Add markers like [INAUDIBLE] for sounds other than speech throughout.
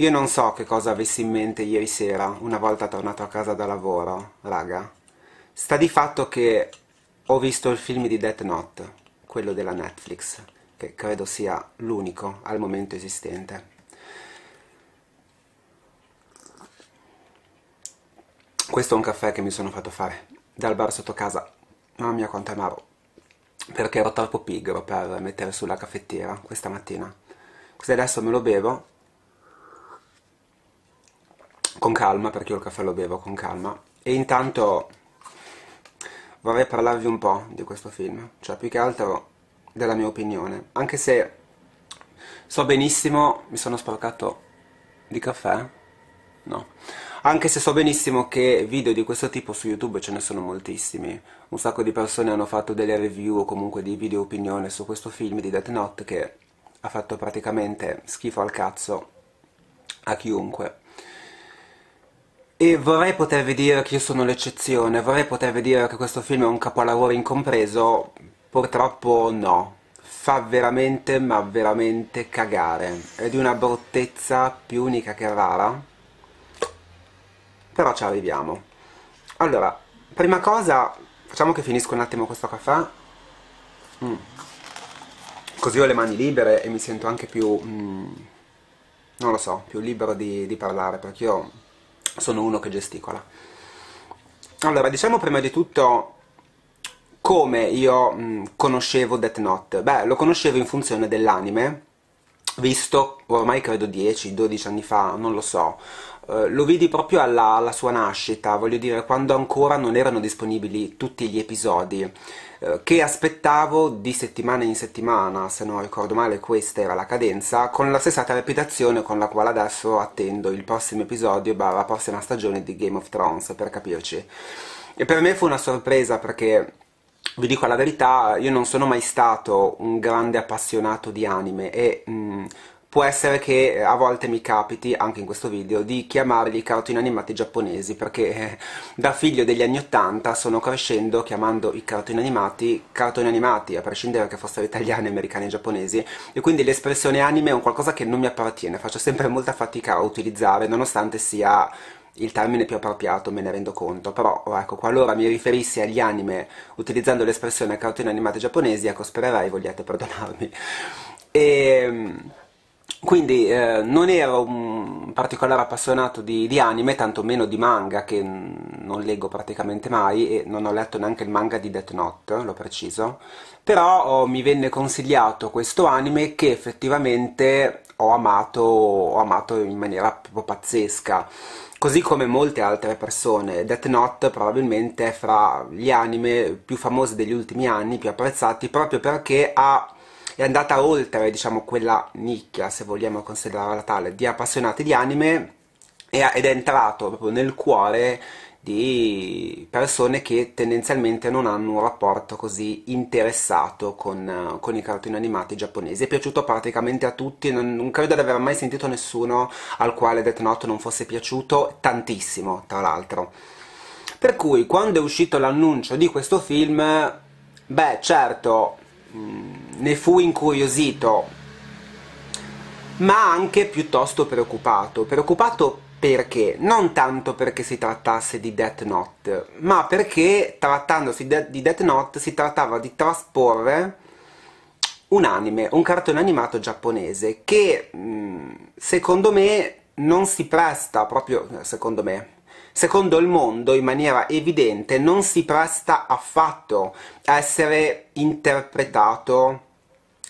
Io non so che cosa avessi in mente ieri sera, una volta tornato a casa da lavoro, raga. Sta di fatto che ho visto il film di Death Note, quello della Netflix, che credo sia l'unico al momento esistente. Questo è un caffè che mi sono fatto fare dal bar sotto casa. Mamma mia quanto amaro. Perché ero troppo pigro per mettere sulla caffettiera questa mattina. Così adesso me lo bevo con calma, perché io il caffè lo bevo con calma, e intanto vorrei parlarvi un po' di questo film, cioè più che altro della mia opinione, anche se so benissimo, mi sono sporcato di caffè? No. Anche se so benissimo che video di questo tipo su YouTube ce ne sono moltissimi, un sacco di persone hanno fatto delle review o comunque di video opinione su questo film di Death Note che ha fatto praticamente schifo al cazzo a chiunque. E vorrei potervi dire che io sono l'eccezione, vorrei potervi dire che questo film è un capolavoro incompreso, purtroppo no. Fa veramente, ma veramente cagare. È di una bruttezza più unica che rara. Però ci arriviamo. Allora, prima cosa, facciamo che finisco un attimo questo caffè. Mm. Così ho le mani libere e mi sento anche più... Mm, non lo so, più libero di, di parlare, perché io sono uno che gesticola. Allora, diciamo prima di tutto come io mh, conoscevo Death Note. Beh, lo conoscevo in funzione dell'anime, visto ormai credo 10-12 anni fa, non lo so. Eh, lo vidi proprio alla, alla sua nascita, voglio dire, quando ancora non erano disponibili tutti gli episodi. Eh, che aspettavo di settimana in settimana, se non ricordo male questa era la cadenza, con la stessa trepidazione con la quale adesso attendo il prossimo episodio, bah, la prossima stagione di Game of Thrones, per capirci. E per me fu una sorpresa perché vi dico la verità, io non sono mai stato un grande appassionato di anime e mh, mm, può essere che eh, a volte mi capiti, anche in questo video, di chiamarli cartoni animati giapponesi, perché eh, da figlio degli anni Ottanta sono crescendo chiamando i cartoni animati cartoni animati, a prescindere che fossero italiani, americani e giapponesi, e quindi l'espressione anime è un qualcosa che non mi appartiene, faccio sempre molta fatica a utilizzare, nonostante sia il termine più appropriato, me ne rendo conto, però ecco, qualora mi riferissi agli anime utilizzando l'espressione cartoni animati giapponesi, ecco, spererei vogliate perdonarmi. E ehm, quindi eh, non ero un particolare appassionato di, di anime, tantomeno di manga, che non leggo praticamente mai e non ho letto neanche il manga di Death Note, l'ho preciso. Però oh, mi venne consigliato questo anime che effettivamente ho amato, ho amato in maniera proprio pazzesca. Così come molte altre persone, Death Note probabilmente è fra gli anime più famosi degli ultimi anni, più apprezzati, proprio perché ha è andata oltre, diciamo, quella nicchia, se vogliamo considerarla tale, di appassionati di anime ed è entrato proprio nel cuore di persone che tendenzialmente non hanno un rapporto così interessato con, con, i cartoni animati giapponesi. È piaciuto praticamente a tutti, non, non credo di aver mai sentito nessuno al quale Death Note non fosse piaciuto, tantissimo tra l'altro. Per cui quando è uscito l'annuncio di questo film, beh certo, Mm, ne fu incuriosito, ma anche piuttosto preoccupato. Preoccupato perché? Non tanto perché si trattasse di Death Note, ma perché trattandosi de di Death Note si trattava di trasporre un anime, un cartone animato giapponese che mm, secondo me non si presta proprio, secondo me, secondo il mondo in maniera evidente non si presta affatto a essere interpretato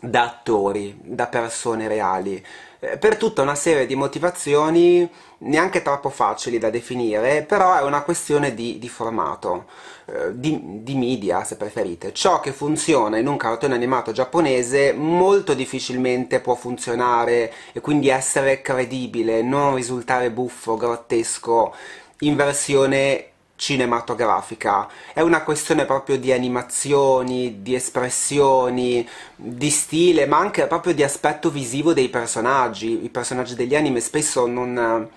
da attori, da persone reali, eh, per tutta una serie di motivazioni neanche troppo facili da definire, però è una questione di, di formato, eh, di, di, media se preferite. Ciò che funziona in un cartone animato giapponese molto difficilmente può funzionare e quindi essere credibile, non risultare buffo, grottesco, in versione cinematografica, è una questione proprio di animazioni, di espressioni, di stile, ma anche proprio di aspetto visivo dei personaggi. I personaggi degli anime spesso non,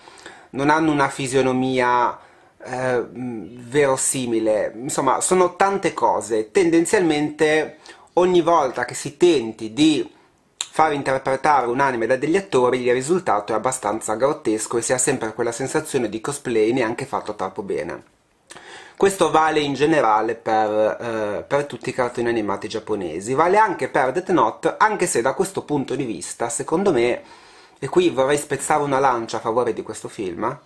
non hanno una fisionomia eh, verosimile, insomma sono tante cose. Tendenzialmente ogni volta che si tenti di far interpretare un anime da degli attori il risultato è abbastanza grottesco e si ha sempre quella sensazione di cosplay neanche fatto troppo bene. Questo vale in generale per, eh, per, tutti i cartoni animati giapponesi, vale anche per Death Note, anche se da questo punto di vista, secondo me, e qui vorrei spezzare una lancia a favore di questo film,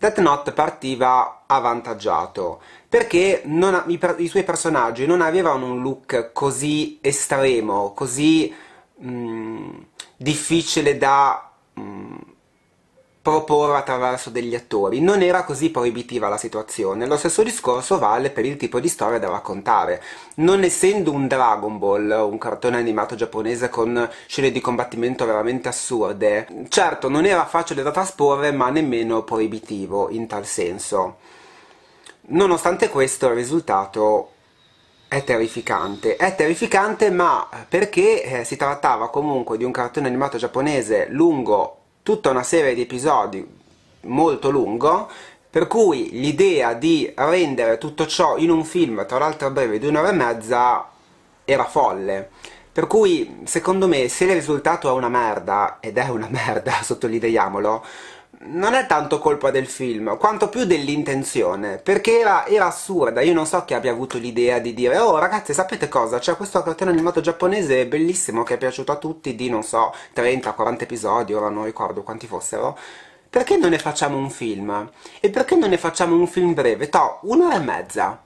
Death Note partiva avvantaggiato, perché ha, i, i suoi personaggi non avevano un look così estremo, così mh, difficile da mh, proporre attraverso degli attori. Non era così proibitiva la situazione, lo stesso discorso vale per il tipo di storia da raccontare. Non essendo un Dragon Ball, un cartone animato giapponese con scene di combattimento veramente assurde, certo non era facile da trasporre ma nemmeno proibitivo in tal senso. Nonostante questo il risultato è terrificante, è terrificante ma eh, perché eh, si trattava comunque di un cartone animato giapponese lungo tutta una serie di episodi molto lungo per cui l'idea di rendere tutto ciò in un film tra l'altro breve di un'ora e mezza era folle per cui secondo me se il risultato è una merda ed è una [LAUGHS] merda sottolineiamolo non è tanto colpa del film, quanto più dell'intenzione, perché era, era, assurda, io non so chi abbia avuto l'idea di dire oh ragazzi sapete cosa, c'è questo cartone animato giapponese bellissimo che è piaciuto a tutti di non so 30-40 episodi, ora non ricordo quanti fossero, perché non ne facciamo un film? E perché non ne facciamo un film breve? To, un'ora e mezza.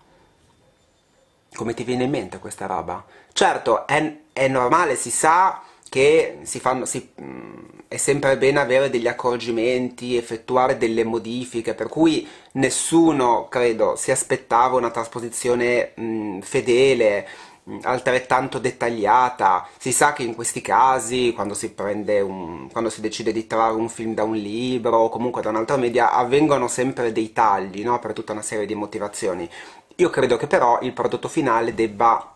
Come ti viene in mente questa roba? Certo, è, è normale, si sa che si fanno... Si, mh, mm, è sempre bene avere degli accorgimenti, effettuare delle modifiche, per cui nessuno, credo, si aspettava una trasposizione mh, fedele, mh, altrettanto dettagliata. Si sa che in questi casi, quando si, un, quando si decide di trarre un film da un libro o comunque da un'altra media, avvengono sempre dei tagli, no? per tutta una serie di motivazioni. Io credo che però il prodotto finale debba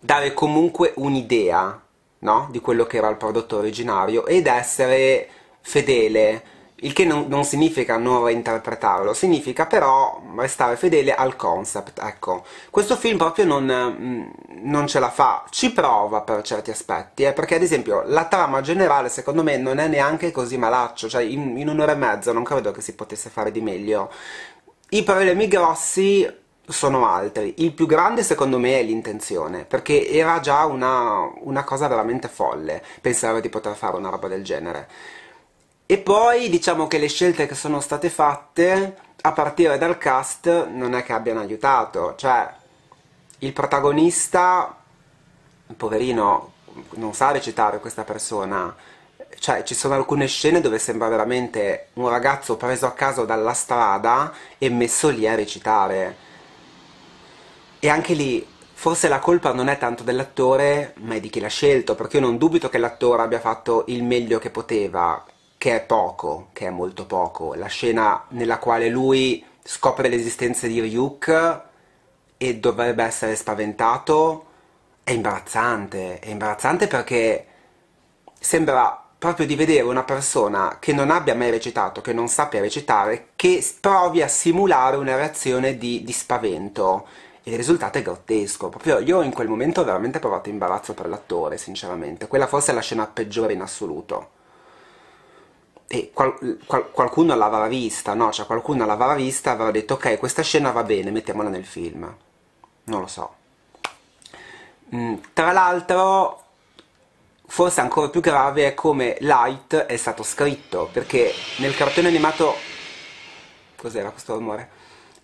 dare comunque un'idea no? di quello che era il prodotto originario ed essere fedele, il che non, non, significa non reinterpretarlo, significa però restare fedele al concept, ecco. Questo film proprio non, mm, non ce la fa, ci prova per certi aspetti, eh, perché ad esempio la trama generale secondo me non è neanche così malaccio, cioè in, in un'ora e mezza non credo che si potesse fare di meglio. I problemi grossi sono altri. Il più grande secondo me è l'intenzione, perché era già una, una cosa veramente folle pensare di poter fare una roba del genere. E poi diciamo che le scelte che sono state fatte, a partire dal cast, non è che abbiano aiutato. Cioè, il protagonista, poverino, non sa recitare questa persona. Cioè, ci sono alcune scene dove sembra veramente un ragazzo preso a caso dalla strada e messo lì a recitare e anche lì forse la colpa non è tanto dell'attore, ma è di chi l'ha scelto, perché io non dubito che l'attore abbia fatto il meglio che poteva, che è poco, che è molto poco. La scena nella quale lui scopre l'esistenza di Ryuk e dovrebbe essere spaventato è imbarazzante, è imbarazzante perché sembra proprio di vedere una persona che non abbia mai recitato, che non sappia recitare, che provi a simulare una reazione di, di spavento il risultato è grottesco. Proprio io in quel momento ho veramente provato imbarazzo per l'attore, sinceramente. Quella forse è la scena peggiore in assoluto. E qual, qual, qualcuno l'avrà vista, no? Cioè qualcuno l'avrà vista e avrà detto ok, questa scena va bene, mettiamola nel film. Non lo so. Mm, tra l'altro, forse ancora più grave è come Light è stato scritto, perché nel cartone animato... Cos'era questo rumore?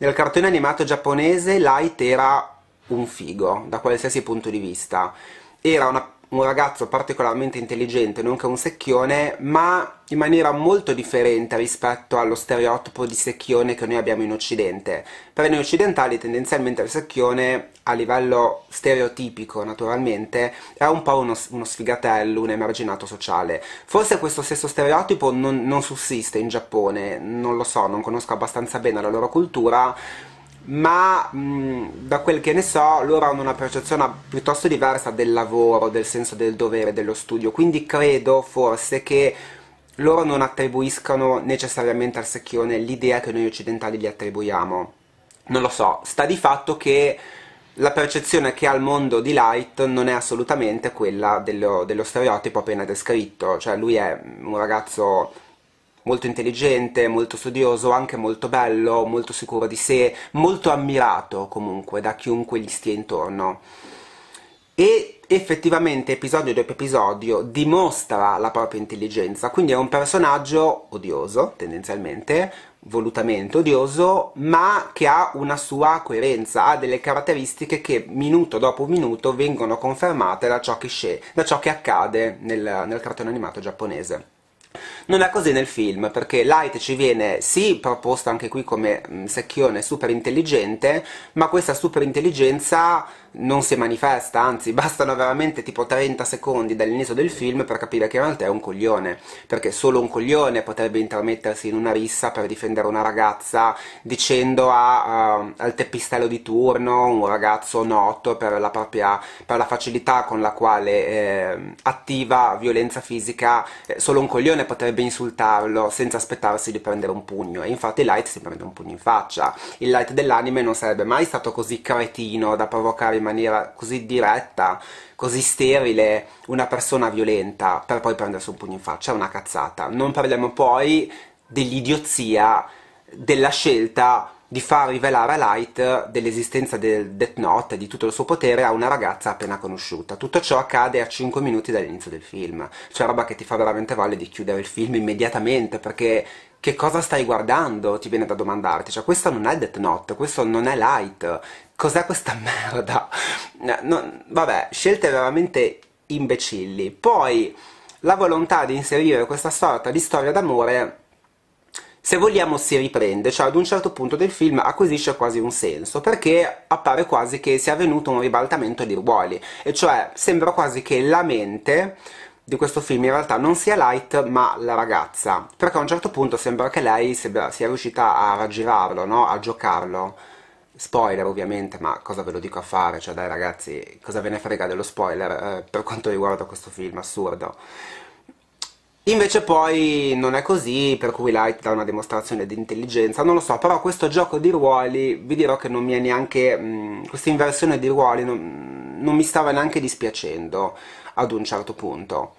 Nel cartone animato giapponese Light era un figo da qualsiasi punto di vista. Era una un ragazzo particolarmente intelligente, nonché un secchione, ma in maniera molto differente rispetto allo stereotipo di secchione che noi abbiamo in Occidente. Per noi occidentali tendenzialmente il secchione, a livello stereotipico naturalmente, è un po' uno, uno sfigatello, un emarginato sociale. Forse questo stesso stereotipo non, non sussiste in Giappone, non lo so, non conosco abbastanza bene la loro cultura, ma mh, da quel che ne so loro hanno una percezione piuttosto diversa del lavoro, del senso del dovere, dello studio, quindi credo forse che loro non attribuiscano necessariamente al secchione l'idea che noi occidentali gli attribuiamo. Non lo so, sta di fatto che la percezione che ha il mondo di Light non è assolutamente quella dello, dello stereotipo appena descritto, cioè lui è un ragazzo molto intelligente, molto studioso, anche molto bello, molto sicuro di sé, molto ammirato comunque da chiunque gli stia intorno. E effettivamente episodio dopo episodio dimostra la propria intelligenza, quindi è un personaggio odioso, tendenzialmente, volutamente odioso, ma che ha una sua coerenza, ha delle caratteristiche che minuto dopo minuto vengono confermate da ciò che, da ciò che accade nel, nel cartone animato giapponese. Non è così nel film, perché Light ci viene sì proposto anche qui come secchione super intelligente, ma questa super intelligenza non si manifesta, anzi bastano veramente tipo 30 secondi dall'inizio del film per capire che in realtà è un coglione, perché solo un coglione potrebbe intermettersi in una rissa per difendere una ragazza dicendo a, uh, al teppistello di turno, un ragazzo noto per la, propria, per la facilità con la quale eh, attiva violenza fisica, eh, solo un coglione potrebbe insultarlo senza aspettarsi di prendere un pugno, e infatti Light si prende un pugno in faccia. Il Light dell'anime non sarebbe mai stato così cretino da provocare maniera così diretta, così sterile, una persona violenta per poi prendersi un pugno in faccia, è una cazzata. Non parliamo poi dell'idiozia della scelta di far rivelare a Light dell'esistenza del Death Note e di tutto il suo potere a una ragazza appena conosciuta. Tutto ciò accade a 5 minuti dall'inizio del film, cioè roba che ti fa veramente voglia di chiudere il film immediatamente perché che cosa stai guardando? Ti viene da domandarti, cioè questo non è Death Note, questo non è Light, cos'è questa [LAUGHS] merda? No, vabbè, scelte veramente imbecilli. Poi la volontà di inserire questa sorta di storia d'amore se vogliamo si riprende, cioè ad un certo punto del film acquisisce quasi un senso, perché appare quasi che sia avvenuto un ribaltamento di ruoli, e cioè sembra quasi che la mente di questo film in realtà non sia Light ma la ragazza, perché a un certo punto sembra che lei sia riuscita a raggirarlo, no? a giocarlo. Spoiler ovviamente, ma cosa ve lo dico a fare? Cioè dai ragazzi, cosa ve ne frega dello spoiler eh, per quanto riguarda questo film assurdo? Invece poi non è così, per cui Light dà una dimostrazione di intelligenza, non lo so, però questo gioco di ruoli, vi dirò che non mi è neanche... Mh, mm, questa inversione di ruoli non, non mi stava neanche dispiacendo ad un certo punto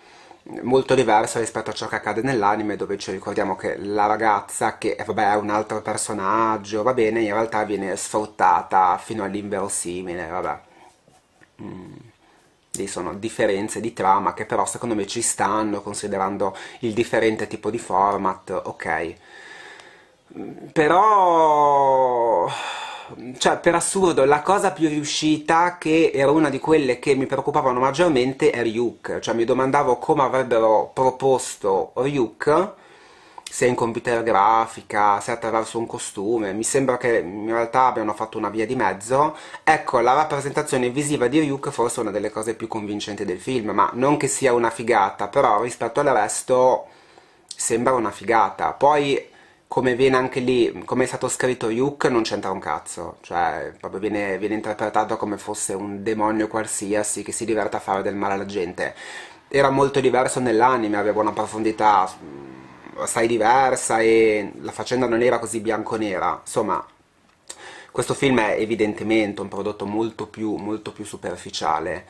molto diverso rispetto a ciò che accade nell'anime dove ci ricordiamo che la ragazza che eh, vabbè è un altro personaggio va bene in realtà viene sfruttata fino all'inverosimile vabbè mm lì sono differenze di trama che però secondo me ci stanno considerando il differente tipo di format, ok. Però cioè per assurdo la cosa più riuscita che era una di quelle che mi preoccupavano maggiormente è Ryuk cioè mi domandavo come avrebbero proposto Ryuk se in computer grafica, se attraverso un costume, mi sembra che in realtà abbiano fatto una via di mezzo. Ecco, la rappresentazione visiva di Ryuk forse è una delle cose più convincenti del film, ma non che sia una figata, però rispetto al resto sembra una figata. Poi come viene anche lì, come è stato scritto Ryuk non c'entra un cazzo, cioè proprio viene, viene, interpretato come fosse un demonio qualsiasi che si diverte a fare del male alla gente. Era molto diverso nell'anime, aveva una profondità assai diversa e la faccenda non era così bianco-nera. Insomma, questo film è evidentemente un prodotto molto più, molto più superficiale.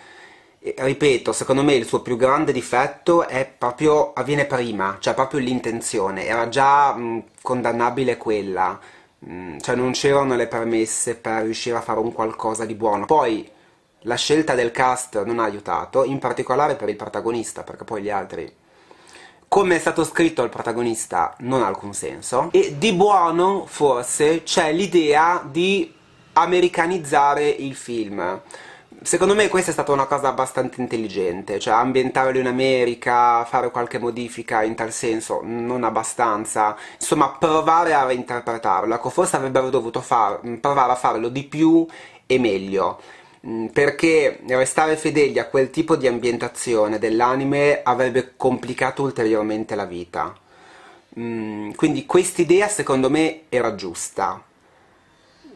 E, ripeto, secondo me il suo più grande difetto è proprio, avviene prima, cioè proprio l'intenzione, era già mh, condannabile quella, mh, cioè non c'erano le premesse per riuscire a fare un qualcosa di buono. Poi la scelta del cast non ha aiutato, in particolare per il protagonista, perché poi gli altri come è stato scritto al protagonista non ha alcun senso e di buono forse c'è l'idea di americanizzare il film Secondo me questa è stata una cosa abbastanza intelligente, cioè ambientarlo in America, fare qualche modifica in tal senso, non abbastanza, insomma provare a reinterpretarlo, ecco, forse avrebbero dovuto far, provare a farlo di più e meglio. Mm, perché restare fedeli a quel tipo di ambientazione dell'anime avrebbe complicato ulteriormente la vita. Mm, quindi quest'idea secondo me era giusta.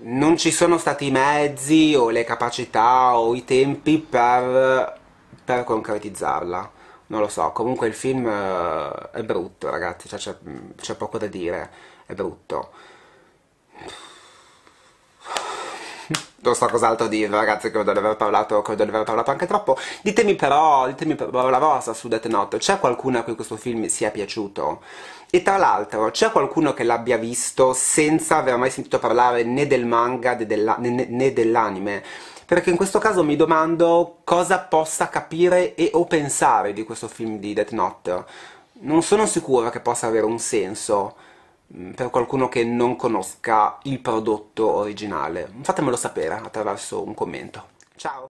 Non ci sono stati i mezzi o le capacità o i tempi per, per concretizzarla. Non lo so, comunque il film eh, è brutto ragazzi, cioè c'è cioè, poco da dire, è brutto non so cos'altro dire ragazzi credo di aver parlato credo di aver parlato anche troppo ditemi però ditemi però la vostra su Death Note c'è qualcuno a cui questo film sia piaciuto? E tra l'altro, c'è qualcuno che l'abbia visto senza aver mai sentito parlare né del manga né dell'anime? Perché in questo caso mi domando cosa possa capire e o pensare di questo film di Death Note. Non sono sicuro che possa avere un senso. Mm, per qualcuno che non conosca il prodotto originale. Fatemelo sapere attraverso un commento. Ciao!